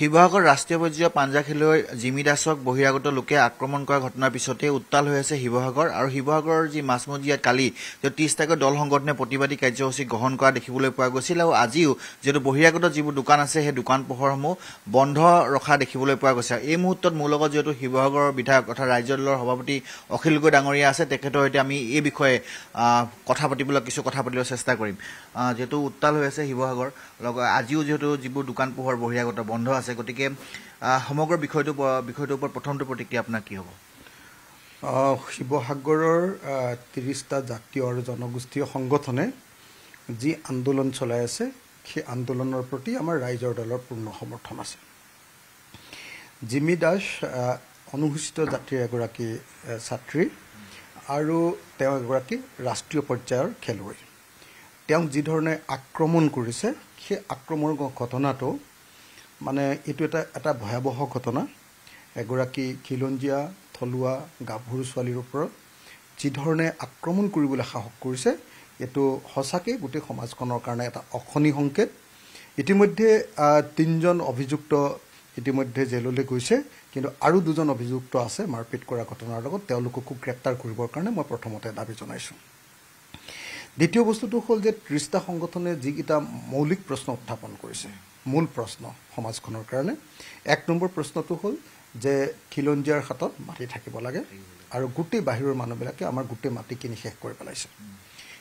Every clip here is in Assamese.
শিৱসাগৰ ৰাষ্ট্ৰীয় পৰ্যায়ৰ পাঞ্জা খেলুৱৈ জিমি দাসক বহিৰাগত লোকে আক্ৰমণ কৰা ঘটনাৰ পিছতে উত্তাল হৈ আছে শিৱসাগৰ আৰু শিৱসাগৰৰ যি মাছমজিয়াত কালি ত্ৰিশ তাৰিখৰ দল সংগঠনে প্ৰতিবাদী কাৰ্যসূচী গ্ৰহণ কৰা দেখিবলৈ পোৱা গৈছিল আৰু আজিও যিহেতু বহিৰাগত যিবোৰ দোকান আছে সেই দোকান পোহৰসমূহ বন্ধ ৰখা দেখিবলৈ পোৱা গৈছে আৰু এই মুহূৰ্তত মোৰ লগত যিহেতু শিৱসাগৰৰ বিধায়ক অৰ্থাৎ ৰাজ্য দলৰ সভাপতি অখিল গগৈ ডাঙৰীয়া আছে তেখেতৰ সৈতে আমি এই বিষয়ে কথা পাতিবলৈ কিছু কথা পাতিবলৈ চেষ্টা কৰিম যিহেতু উত্তাল হৈ আছে শিৱসাগৰ লগ আজিও যিহেতু যিবোৰ দোকান পোহৰ বহিৰাগত বন্ধ আছে আছে গতিকে সমগ্ৰ বিষয়টো বিষয়টোৰ ওপৰত প্ৰথমটো প্ৰতিক্ৰিয়া আপোনাৰ কি হ'ব শিৱসাগৰৰ ত্ৰিছটা জাতীয় আৰু জনগোষ্ঠীয় সংগঠনে যি আন্দোলন চলাই আছে সেই আন্দোলনৰ প্ৰতি আমাৰ ৰাইজৰ দলৰ পূৰ্ণ সমৰ্থন আছে জিমি দাস অনুসূচিত জাতিৰ এগৰাকী ছাত্ৰী আৰু তেওঁ এগৰাকী ৰাষ্ট্ৰীয় পৰ্যায়ৰ খেলুৱৈ তেওঁক যিধৰণে আক্ৰমণ কৰিছে সেই আক্ৰমণৰ ঘটনাটো মানে এইটো এটা এটা ভয়াৱহ ঘটনা এগৰাকী খিলঞ্জীয়া থলুৱা গাভৰু ছোৱালীৰ ওপৰত যিধৰণে আক্ৰমণ কৰিবলৈ সাহস কৰিছে এইটো সঁচাকৈ গোটেই সমাজখনৰ কাৰণে এটা অখনি সংকেত ইতিমধ্যে তিনিজন অভিযুক্ত ইতিমধ্যে জেললৈ গৈছে কিন্তু আৰু দুজন অভিযুক্ত আছে মাৰপিট কৰা ঘটনাৰ লগত তেওঁলোককো গ্ৰেপ্তাৰ কৰিবৰ কাৰণে মই প্ৰথমতে দাবী জনাইছোঁ দ্বিতীয় বস্তুটো হ'ল যে ত্ৰিষ্টা সংগঠনে যিকেইটা মৌলিক প্ৰশ্ন উত্থাপন কৰিছে মূল প্ৰশ্ন সমাজখনৰ কাৰণে এক নম্বৰ প্ৰশ্নটো হ'ল যে খিলঞ্জীয়াৰ হাতত মাটি থাকিব লাগে আৰু গোটেই বাহিৰৰ মানুহবিলাকে আমাৰ গোটেই মাটি কিনি শেষ কৰি পেলাইছে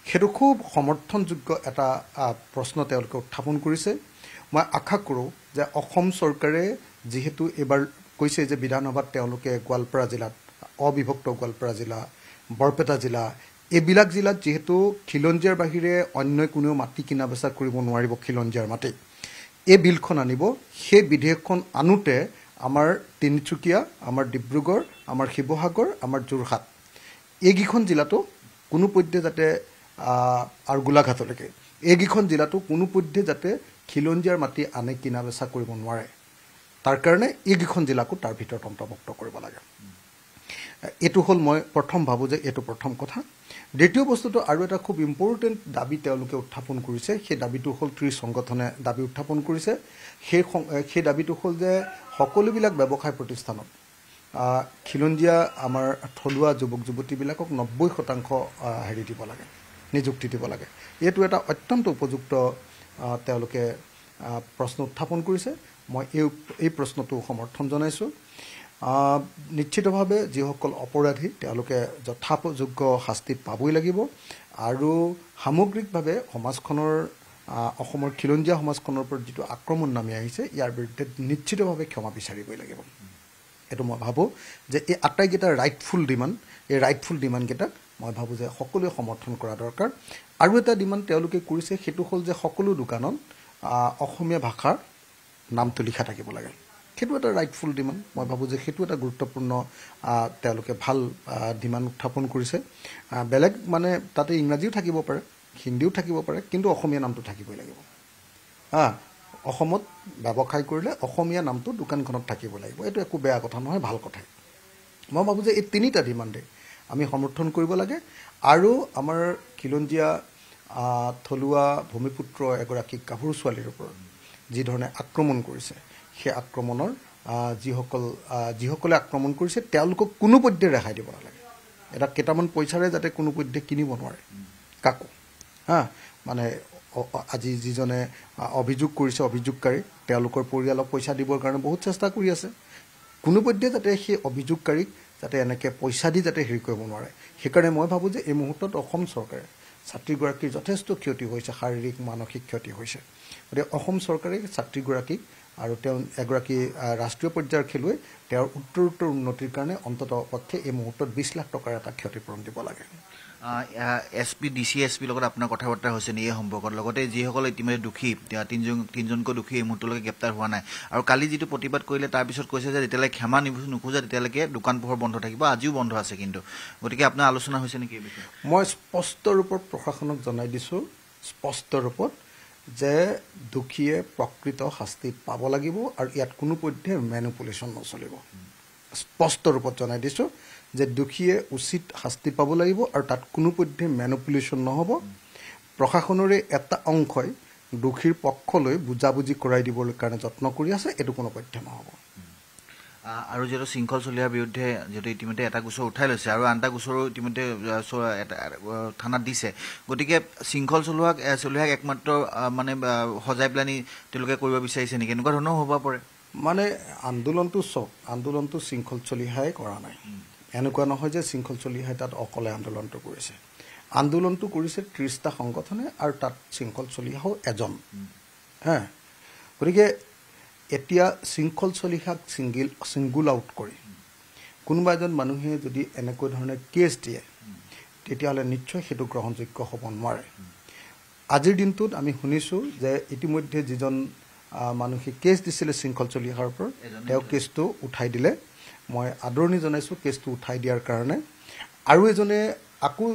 সেইটো খুব সমৰ্থনযোগ্য এটা প্ৰশ্ন তেওঁলোকে উত্থাপন কৰিছে মই আশা কৰোঁ যে অসম চৰকাৰে যিহেতু এইবাৰ কৈছে যে বিধানসভাত তেওঁলোকে গোৱালপাৰা জিলাত অবিভক্ত গোৱালপাৰা জিলা বৰপেটা জিলা এইবিলাক জিলাত যিহেতু খিলঞ্জীয়াৰ বাহিৰে অন্য কোনেও মাটি কিনা বেচা কৰিব নোৱাৰিব খিলঞ্জীয়াৰ মাটি এই বিলখন আনিব সেই বিধেয়কখন আনোতে আমাৰ তিনিচুকীয়া আমাৰ ডিব্ৰুগড় আমাৰ শিৱসাগৰ আমাৰ যোৰহাট এইকেইখন জিলাতো কোনোপধ্যে যাতে আৰু গোলাঘাটলৈকে এইকেইখন জিলাতো কোনোপধ্যে যাতে খিলঞ্জীয়াৰ মাটি আনে কিনা বেচা কৰিব নোৱাৰে তাৰ কাৰণে এইকেইখন জিলাকো তাৰ ভিতৰত অন্তৰ্ভুক্ত কৰিব লাগে এইটো হ'ল মই প্ৰথম ভাবোঁ যে এইটো প্ৰথম কথা দ্বিতীয় বস্তুটো আৰু এটা খুব ইম্পৰ্টেণ্ট দাবী তেওঁলোকে উত্থাপন কৰিছে সেই দাবীটো হ'ল ত্ৰি সংগঠনে দাবী উত্থাপন কৰিছে সেই সেই দাবীটো হ'ল যে সকলোবিলাক ব্যৱসায় প্ৰতিষ্ঠানত খিলঞ্জীয়া আমাৰ থলুৱা যুৱক যুৱতীবিলাকক নব্বৈ শতাংশ হেৰি দিব লাগে নিযুক্তি দিব লাগে এইটো এটা অত্যন্ত উপযুক্ত তেওঁলোকে প্ৰশ্ন উত্থাপন কৰিছে মই এই এই প্ৰশ্নটো সমৰ্থন জনাইছোঁ নিশ্চিতভাৱে যিসকল অপৰাধী তেওঁলোকে যথাযোগ্য শাস্তি পাবই লাগিব আৰু সামগ্ৰিকভাৱে সমাজখনৰ অসমৰ খিলঞ্জীয়া সমাজখনৰ ওপৰত যিটো আক্ৰমণ নামি আহিছে ইয়াৰ বিৰুদ্ধে নিশ্চিতভাৱে ক্ষমা বিচাৰিবই লাগিব এইটো মই ভাবোঁ যে এই আটাইকেইটা ৰাইটফুল ডিমাণ্ড এই ৰাইটফুল ডিমাণ্ডকেইটাক মই ভাবোঁ যে সকলোৱে সমৰ্থন কৰা দৰকাৰ আৰু এটা ডিমাণ্ড তেওঁলোকে কৰিছে সেইটো হ'ল যে সকলো দোকানত অসমীয়া ভাষাৰ নামটো লিখা থাকিব লাগে সেইটো এটা ৰাইটফুল ডিমাণ্ড মই ভাবোঁ যে সেইটো এটা গুৰুত্বপূৰ্ণ তেওঁলোকে ভাল ডিমাণ্ড উত্থাপন কৰিছে বেলেগ মানে তাতে ইংৰাজীও থাকিব পাৰে হিন্দীও থাকিব পাৰে কিন্তু অসমীয়া নামটো থাকিবই লাগিব হা অসমত ব্যৱসায় কৰিলে অসমীয়া নামটো দোকানখনত থাকিব লাগিব এইটো একো বেয়া কথা নহয় ভাল কথাই মই ভাবোঁ যে এই তিনিটা ডিমাণ্ডেই আমি সমৰ্থন কৰিব লাগে আৰু আমাৰ খিলঞ্জীয়া থলুৱা ভূমিপুত্ৰ এগৰাকী গাভৰু ছোৱালীৰ ওপৰত যিধৰণে আক্ৰমণ কৰিছে সেই আক্ৰমণৰ যিসকল যিসকলে আক্ৰমণ কৰিছে তেওঁলোকক কোনোপধ্যে ৰেহাই দিব নালাগে এটা কেইটামান পইচাৰে যাতে কোনোপধ্যে কিনিব নোৱাৰে কাকো হা মানে আজি যিজনে অভিযোগ কৰিছে অভিযোগকাৰী তেওঁলোকৰ পৰিয়ালক পইচা দিবৰ কাৰণে বহুত চেষ্টা কৰি আছে কোনোপধ্যে যাতে সেই অভিযোগকাৰীক যাতে এনেকৈ পইচা দি যাতে হেৰি কৰিব নোৱাৰে সেইকাৰণে মই ভাবোঁ যে এই মুহূৰ্তত অসম চৰকাৰে ছাত্ৰীগৰাকীৰ যথেষ্ট ক্ষতি হৈছে শাৰীৰিক মানসিক ক্ষতি হৈছে গতিকে অসম চৰকাৰে ছাত্ৰীগৰাকীক আৰু তেওঁ এগৰাকী ৰাষ্ট্ৰীয় পৰ্যায়ৰ খেলুৱৈ তেওঁৰ উত্তৰোত্তৰ উন্নতিৰ কাৰণে অন্তত পক্ষে এই মুহূৰ্তত বিছ লাখ টকাৰ এটা ক্ষতিপূৰণ দিব লাগে S P D C S পিৰ লগত আপোনাৰ কথা বতৰা হৈছে নেকি এই সম্পৰ্কত লগতে যিসকল ইতিমধ্যে দোষী তিনিজন তিনিজনকৈ দোষী এই মুহূৰ্তলৈকে গ্ৰেপ্তাৰ হোৱা নাই আৰু কালি যিটো প্ৰতিবাদ কৰিলে তাৰপিছত কৈছে যে যেতিয়ালৈকে ক্ষমা নোখোজে তেতিয়ালৈকে দোকান পোহৰ বন্ধ থাকিব আজিও বন্ধ আছে কিন্তু গতিকে আপোনাৰ আলোচনা হৈছে নেকি মই স্পষ্ট ৰূপত প্ৰশাসনক জনাই দিছোঁ স্পষ্ট ৰূপত যে দোষীয়ে প্ৰকৃত শাস্তি পাব লাগিব আৰু ইয়াত কোনো পধ্যে মেনুপুলেশ্যন নচলিব স্পষ্ট ৰূপত জনাই দিছোঁ যে দোষীয়ে উচিত শাস্তি পাব লাগিব আৰু তাত কোনো পধ্যে মেনুপুলেশ্যন নহ'ব প্ৰশাসনৰে এটা অংশই দোষীৰ পক্ষলৈ বুজাবুজি কৰাই দিবৰ কাৰণে যত্ন কৰি আছে এইটো কোনো পধ্যে নহ'ব আৰু যিহেতু শৃংখল চলিয়াৰ বিৰুদ্ধে যিহেতু ইতিমধ্যে এটা গোচৰ উঠাই লৈছে আৰু আন এটা গোচৰো ইতিমধ্যে থানাত দিছে গতিকে শৃংখল চলোৱাক চলিয়াক একমাত্ৰ মানে সজাই পেলাই নি তেওঁলোকে কৰিব বিচাৰিছে নেকি এনেকুৱা ধৰণৰ হ'ব পাৰে মানে আন্দোলনটো চক আন্দোলনটো শৃংখল চলিহাই কৰা নাই এনেকুৱা নহয় যে শৃংখল চলিহাই তাত অকলে আন্দোলনটো কৰিছে আন্দোলনটো কৰিছে ত্ৰিছটা সংগঠনে আৰু তাত শৃংখল চলিহাও এজন হে গতিকে এতিয়া শৃংখল চলিহাক চিংগিল চিংগুল আউট কৰি কোনোবা এজন মানুহে যদি এনেকুৱা ধৰণে কেছ দিয়ে তেতিয়াহ'লে নিশ্চয় সেইটো গ্ৰহণযোগ্য হ'ব নোৱাৰে আজিৰ দিনটোত আমি শুনিছোঁ যে ইতিমধ্যে যিজন মানুহে কেছ দিছিলে শৃংখল চলিহাৰ ওপৰত তেওঁ কেছটো উঠাই দিলে মই আদৰণি জনাইছোঁ কেছটো উঠাই দিয়াৰ কাৰণে আৰু এজনে আকৌ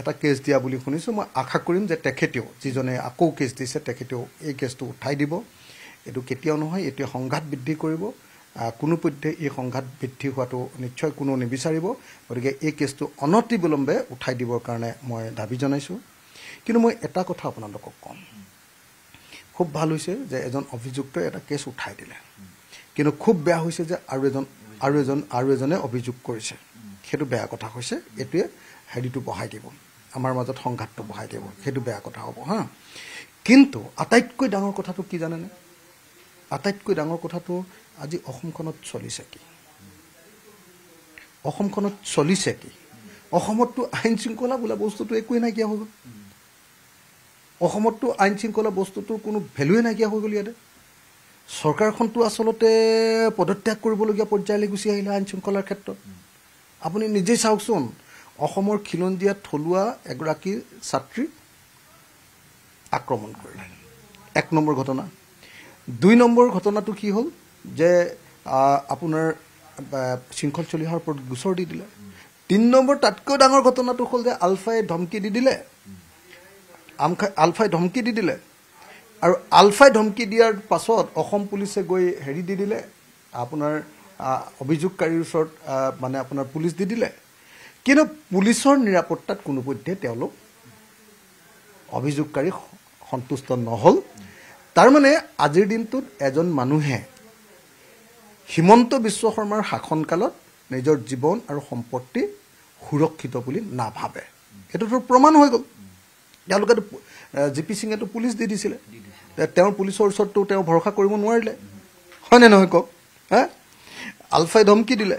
এটা কেছ দিয়া বুলি শুনিছোঁ মই আশা কৰিম যে তেখেতেও যিজনে আকৌ কেছ দিছে তেখেতেও এই কেছটো উঠাই দিব এইটো কেতিয়াও নহয় এতিয়া সংঘাত বৃদ্ধি কৰিব কোনোপধ্যে এই সংঘাত বৃদ্ধি হোৱাটো নিশ্চয় কোনো নিবিচাৰিব গতিকে এই কেছটো অনতি বিলম্বে উঠাই দিবৰ কাৰণে মই দাবী জনাইছোঁ কিন্তু মই এটা কথা আপোনালোকক ক'ম খুব ভাল হৈছে যে এজন অভিযুক্তই এটা কেছ উঠাই দিলে কিন্তু খুব বেয়া হৈছে যে আৰু এজন আৰু এজন আৰু এজনে অভিযোগ কৰিছে সেইটো বেয়া কথা হৈছে এইটোৱে হেৰিটো বঢ়াই দিব আমাৰ মাজত সংঘাতটো বঢ়াই দিব সেইটো বেয়া কথা হ'ব হা কিন্তু আটাইতকৈ ডাঙৰ কথাটো কি জানেনে আটাইতকৈ ডাঙৰ কথাটো আজি অসমখনত চলিছে কি অসমখনত চলিছে কি অসমততো আইন শৃংখলা বোলা বস্তুটো একোৱেই নাইকিয়া হৈ গ'ল অসমততো আইন শৃংখলা বস্তুটোৰ কোনো ভেলুৱে নাইকিয়া হৈ গ'ল ইয়াতে চৰকাৰখনতো আচলতে পদত্যাগ কৰিবলগীয়া পৰ্যায়লৈ গুচি আহিলে আইন শৃংখলাৰ ক্ষেত্ৰত আপুনি নিজেই চাওকচোন অসমৰ খিলঞ্জীয়া থলুৱা এগৰাকী ছাত্ৰী আক্ৰমণ কৰিলে এক নম্বৰ ঘটনা দুই নম্বৰ ঘটনাটো কি হ'ল যে আপোনাৰ শৃংখল চলি অহাৰ ওপৰত গোচৰ দি দিলে তিনি নম্বৰ তাতকৈ ডাঙৰ ঘটনাটো হ'ল যে আলফাই ধমকি দি দিলে আমখাই আলফাই ধমকি দি দিলে আৰু আলফাই ধমকি দিয়াৰ পাছত অসম পুলিচে গৈ হেৰি দি দিলে আপোনাৰ অভিযোগকাৰীৰ ওচৰত মানে আপোনাৰ পুলিচ দি দিলে কিন্তু পুলিচৰ নিৰাপত্তাত কোনোপধ্যে তেওঁলোক অভিযোগকাৰী সন্তুষ্ট নহ'ল তাৰমানে আজিৰ দিনটোত এজন মানুহে হিমন্ত বিশ্ব শৰ্মাৰ শাসনকালত নিজৰ জীৱন আৰু সম্পত্তি সুৰক্ষিত বুলি নাভাবে সেইটোতো প্ৰমাণ হৈ গ'ল তেওঁলোকেতো জি পি সিঙেতো পুলিচ দি দিছিলে তেওঁৰ পুলিচৰ ওচৰততো তেওঁ ভৰসা কৰিব নোৱাৰিলে হয়নে নহয় কওক হে আলফাই ধমকি দিলে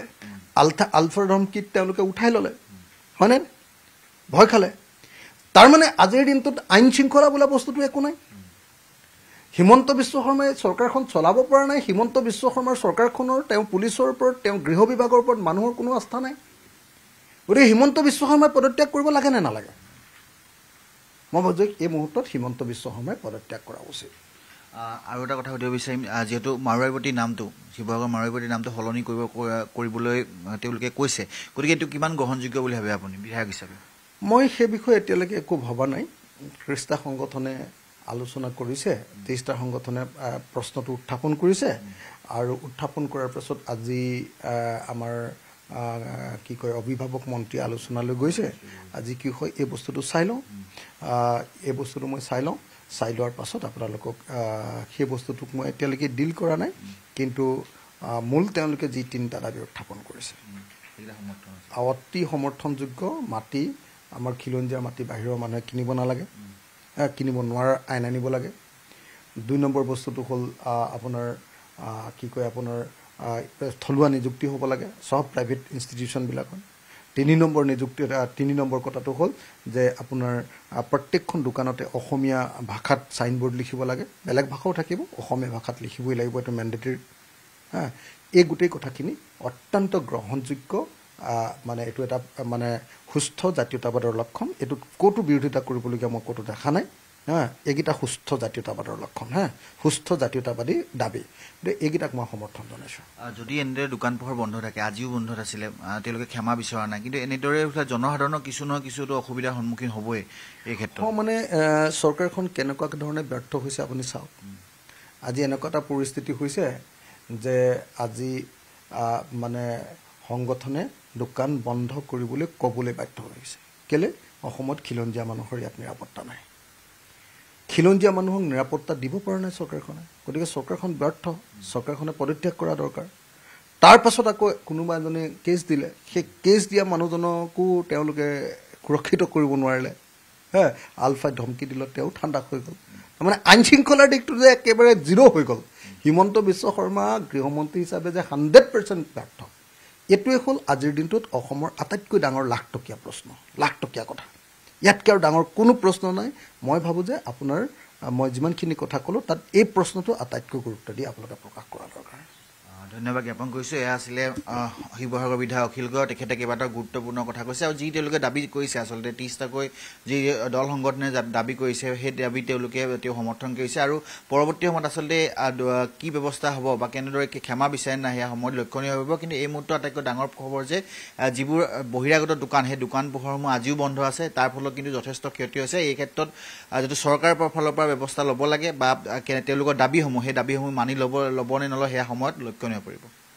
আলফা আলফাৰ ধমকিত তেওঁলোকে উঠাই ল'লে হয়নে ভয় খালে তাৰমানে আজিৰ দিনটোত আইন শৃংখলা বোলা বস্তুটো একো নাই হিমন্ত বিশ্ব শৰ্মাই চৰকাৰখন চলাব পৰা নাই হিমন্ত বিশ্ব শৰ্মাৰ চৰকাৰখনৰ তেওঁ পুলিচৰ ওপৰত তেওঁ গৃহ বিভাগৰ ওপৰত মানুহৰ কোনো আস্থা নাই গতিকে হিমন্ত বিশ্ব শৰ্মাই পদত্যাগ কৰিব লাগে নে নালাগে মই ভাবোঁ যে এই মুহূৰ্তত হিমন্ত বিশ্ব শৰ্মাই পদত্যাগ কৰা উচিত আৰু এটা কথা সুধিব বিচাৰিম যিহেতু মাৰোৱাৰীবতীৰ নামটো শিৱসাগৰ মাৰোৱাৰীবতীৰ নামটো সলনি কৰিব কৰিবলৈ তেওঁলোকে কৈছে গতিকে এইটো কিমান গ্ৰহণযোগ্য বুলি ভাবে আপুনি বিধায়ক হিচাপে মই সেই বিষয়ে এতিয়ালৈকে একো ভবা নাই খ্ৰীষ্টা সংগঠনে আলোচনা কৰিছে তেইছটা সংগঠনে প্ৰশ্নটো উত্থাপন কৰিছে আৰু উত্থাপন কৰাৰ পাছত আজি আমাৰ কি কয় অভিভাৱক মন্ত্ৰী আলোচনালৈ গৈছে আজি কি হয় এই বস্তুটো চাই লওঁ এই বস্তুটো মই চাই লওঁ চাই লোৱাৰ পাছত আপোনালোকক সেই বস্তুটোক মই এতিয়ালৈকে ডিল কৰা নাই কিন্তু মূল তেওঁলোকে যি তিনিটা দাবী উত্থাপন কৰিছে অতি সমৰ্থনযোগ্য মাটি আমাৰ খিলঞ্জীয়া মাটি বাহিৰৰ মানুহে কিনিব নালাগে কিনিব নোৱাৰাৰ আইন আনিব লাগে দুই নম্বৰ বস্তুটো হ'ল আপোনাৰ কি কয় আপোনাৰ থলুৱা নিযুক্তি হ'ব লাগে চব প্ৰাইভেট ইনষ্টিটিউচনবিলাকত তিনি নম্বৰ নিযুক্তি তিনি নম্বৰ কথাটো হ'ল যে আপোনাৰ প্ৰত্যেকখন দোকানতে অসমীয়া ভাষাত ছাইনবোৰ্ড লিখিব লাগে বেলেগ ভাষাও থাকিব অসমীয়া ভাষাত লিখিবই লাগিব এইটো মেণ্ডেটৰী হা এই গোটেই কথাখিনি অত্যন্ত গ্ৰহণযোগ্য মানে এইটো এটা মানে সুস্থ জাতীয়তাবাদৰ লক্ষণ এইটো ক'তো বিৰোধিতা কৰিবলগীয়া মই ক'তো দেখা নাই হা এইকেইটা সুস্থ জাতীয়তাবাদৰ লক্ষণ হা সুস্থ জাতীয়তাবাদী দাবী গতিকে এইকেইটাক মই সমৰ্থন জনাইছোঁ যদি এনেদৰে দোকান পোহৰ বন্ধ থাকে আজিও বন্ধ আছিলে তেওঁলোকে ক্ষমা বিচৰা নাই কিন্তু এনেদৰে জনসাধাৰণৰ কিছু নহয় কিছুতো অসুবিধাৰ সন্মুখীন হ'বই এই ক্ষেত্ৰত মই মানে চৰকাৰখন কেনেকুৱা ধৰণে ব্যৰ্থ হৈছে আপুনি চাওক আজি এনেকুৱা এটা পৰিস্থিতি হৈছে যে আজি মানে সংগঠনে দোকান বন্ধ কৰিবলৈ ক'বলৈ বাধ্য হৈছে কেলৈ অসমত খিলঞ্জীয়া মানুহৰ ইয়াত নিৰাপত্তা নাই খিলঞ্জীয়া মানুহক নিৰাপত্তা দিব পৰা নাই চৰকাৰখনে গতিকে চৰকাৰখন ব্যৰ্থ চৰকাৰখনে পদত্যাগ কৰা দৰকাৰ তাৰ পাছত আকৌ কোনোবা এজনে কেছ দিলে সেই কেছ দিয়া মানুহজনকো তেওঁলোকে সুৰক্ষিত কৰিব নোৱাৰিলে হে আলফাই ধমকি দিলত তেওঁ ঠাণ্ডা হৈ গ'ল তাৰমানে আইন শৃংখলাৰ দিশটো যে একেবাৰে জিৰ' হৈ গ'ল হিমন্ত বিশ্ব শৰ্মা গৃহমন্ত্ৰী হিচাপে যে হাণ্ড্ৰেড পাৰ্চেণ্ট ব্যৰ্থ এইটোৱে হ'ল আজিৰ দিনটোত অসমৰ আটাইতকৈ ডাঙৰ লাখটকীয়া প্ৰশ্ন লাখটকীয়া কথা ইয়াতকৈ আৰু ডাঙৰ কোনো প্ৰশ্ন নাই মই ভাবোঁ যে আপোনাৰ মই যিমানখিনি কথা ক'লোঁ তাত এই প্ৰশ্নটো আটাইতকৈ গুৰুত্ব দি আপোনালোকে প্ৰকাশ কৰাৰ দৰকাৰ ধন্যবাদ জ্ঞাপন কৰিছোঁ এয়া আছিলে শিৱসাগৰ বিধায়ক অখিল গড় তেখেতে কেইবাটাও গুৰুত্বপূৰ্ণ কথা কৈছে আৰু যি তেওঁলোকে দাবী কৰিছে আচলতে ত্ৰিছটাকৈ যি দল সংগঠনে দাবী কৰিছে সেই দাবী তেওঁলোকে তেওঁ সমৰ্থন কৰিছে আৰু পৰৱৰ্তী সময়ত আচলতে কি ব্যৱস্থা হ'ব বা কেনেদৰে ক্ষমা বিচাৰে নাই সেয়া সময়ত লক্ষণীয় হ'ব কিন্তু এই মুহূৰ্তত আটাইতকৈ ডাঙৰ খবৰ যে যিবোৰ বহিৰাগত দোকান সেই দোকান পোহৰসমূহ আজিও বন্ধ আছে তাৰ ফলত কিন্তু যথেষ্ট ক্ষতি হৈছে এই ক্ষেত্ৰত যিটো চৰকাৰৰ ফালৰ পৰা ব্যৱস্থা ল'ব লাগে বা তেওঁলোকৰ দাবীসমূহ সেই দাবীসমূহ মানি ল'ব ল'ব নে নলয় সেয়া সময়ত লক্ষণীয় টনকনীয়া পৰিব